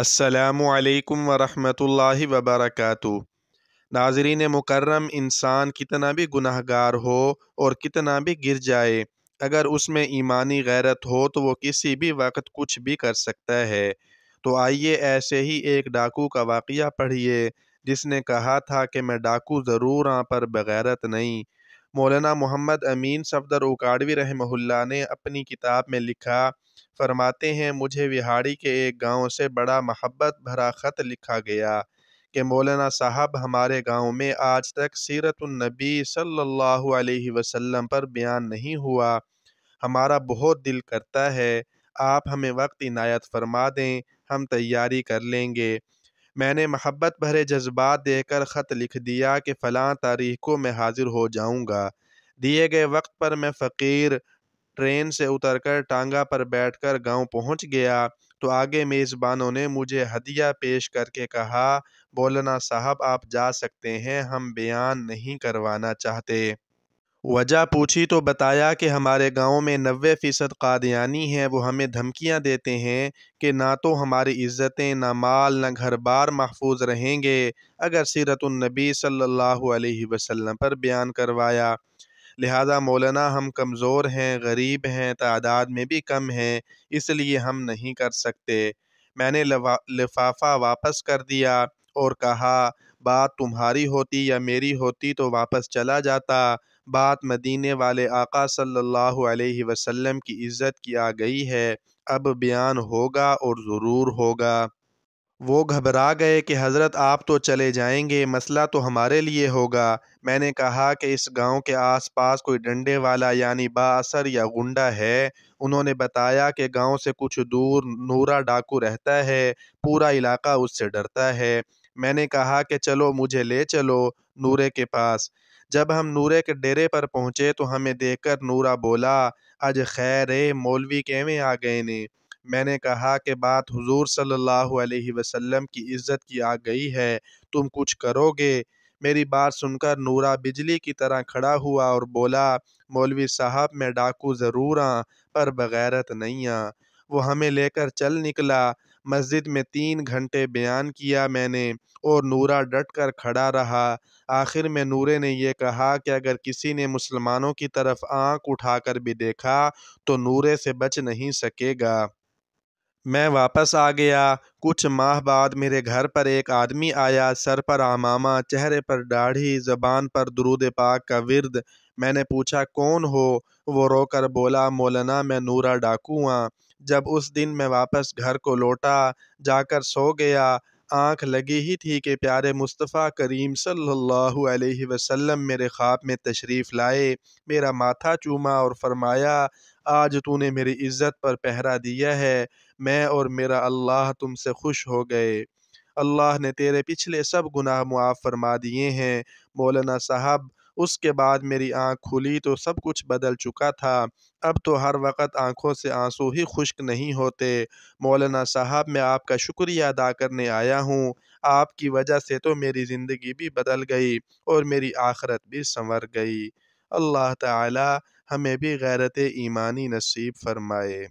असलकम वरहमल वबरक नाजरीन मुकर्रम इंसान कितना भी गुनाहगार हो और कितना भी गिर जाए अगर उसमें ईमानी गैरत हो तो वो किसी भी वक्त कुछ भी कर सकता है तो आइए ऐसे ही एक डाकू का वाक़ पढ़िए जिसने कहा था कि मैं डाकू ज़रूर हाँ पर बगैरत नहीं मौलाना मोहम्मद अमीन सफदर उकाड़वी रहमहुल्ला ने अपनी किताब में लिखा फरमाते हैं मुझे विहाड़ी के एक गांव से बड़ा महब्बत भरा ख़त लिखा गया कि मौलाना साहब हमारे गांव में आज तक सीरतुलनबी सल्लल्लाहु अलैहि वसल्लम पर बयान नहीं हुआ हमारा बहुत दिल करता है आप हमें वक्त इनायत फरमा दें हम तैयारी कर लेंगे मैंने महब्बत भरे जज्बात देकर ख़त लिख दिया कि फ़लाँ तारीख को मैं हाजिर हो जाऊँगा दिए गए वक्त पर मैं फ़कीर ट्रेन से उतरकर टांगा पर बैठकर गांव पहुंच गया तो आगे मेज़बानों ने मुझे हदिया पेश करके कहा बोलना साहब आप जा सकते हैं हम बयान नहीं करवाना चाहते वजह पूछी तो बताया कि हमारे गांव में नबे फ़ीसद कादयानी हैं वो हमें धमकियां देते हैं कि ना तो हमारी इज़्ज़तें ना माल ना घर बार महफूज रहेंगे अगर सीरतुलनबी सल्लल्लाहु अलैहि वसल्लम पर बयान करवाया लिहाजा मौलाना हम कमज़ोर हैं गरीब हैं तादाद में भी कम हैं इसलिए हम नहीं कर सकते मैंने लिफाफा वापस कर दिया और कहा बात तुम्हारी होती या मेरी होती तो वापस चला जाता बात मदीने वाले आका सल्लल्लाहु अलैहि वसल्लम की इज़्ज़त की आ गई है अब बयान होगा और ज़रूर होगा वो घबरा गए कि हज़रत आप तो चले जाएंगे मसला तो हमारे लिए होगा मैंने कहा कि इस गांव के आसपास कोई डंडे वाला यानी बासर या गुंडा है उन्होंने बताया कि गांव से कुछ दूर नूरा डाकू रहता है पूरा इलाका उससे डरता है मैंने कहा कि चलो मुझे ले चलो नूरे के पास जब हम नूरे के डेरे पर पहुँचे तो हमें देखकर नूरा बोला अज खैर मौलवी कैमे आ गए ने मैंने कहा कि बात हुजूर सल्लल्लाहु अलैहि वसल्लम की इज्जत की आ गई है तुम कुछ करोगे मेरी बात सुनकर नूरा बिजली की तरह खड़ा हुआ और बोला मौलवी साहब मैं डाकू ज़रूर हाँ पर बगैरत नहीं हाँ वो हमें लेकर चल निकला मस्जिद में तीन घंटे बयान किया मैंने और नूरा डट कर खड़ा रहा आखिर में नूरे ने यह कहा कि अगर किसी ने मुसलमानों की तरफ आंख उठाकर भी देखा तो नूरे से बच नहीं सकेगा मैं वापस आ गया कुछ माह बाद मेरे घर पर एक आदमी आया सर पर आमामा चेहरे पर दाढ़ी ज़बान पर दरूद पाक का विरद मैंने पूछा कौन हो वो रोकर बोला मौलाना मैं नूरा डाकू हाँ जब उस दिन मैं वापस घर को लौटा जाकर सो गया आंख लगी ही थी कि प्यारे मुस्तफ़ा करीम सल्लल्लाहु अलैहि वसल्लम मेरे ख्वाब में तशरीफ़ लाए मेरा माथा चूमा और फरमाया आज तूने मेरी इज़्ज़त पर पहरा दिया है मैं और मेरा अल्लाह तुमसे खुश हो गए अल्लाह ने तेरे पिछले सब गुनाह मुआफ़ फरमा दिए हैं मौलाना साहब उसके बाद मेरी आँख खुली तो सब कुछ बदल चुका था अब तो हर वक्त आँखों से आंसू ही खुश्क नहीं होते मौलाना साहब मैं आपका शुक्रिया अदा करने आया हूँ आपकी वजह से तो मेरी ज़िंदगी भी बदल गई और मेरी आखरत भी संवर गई अल्लाह ताला हमें भी गैरत ईमानी नसीब फरमाए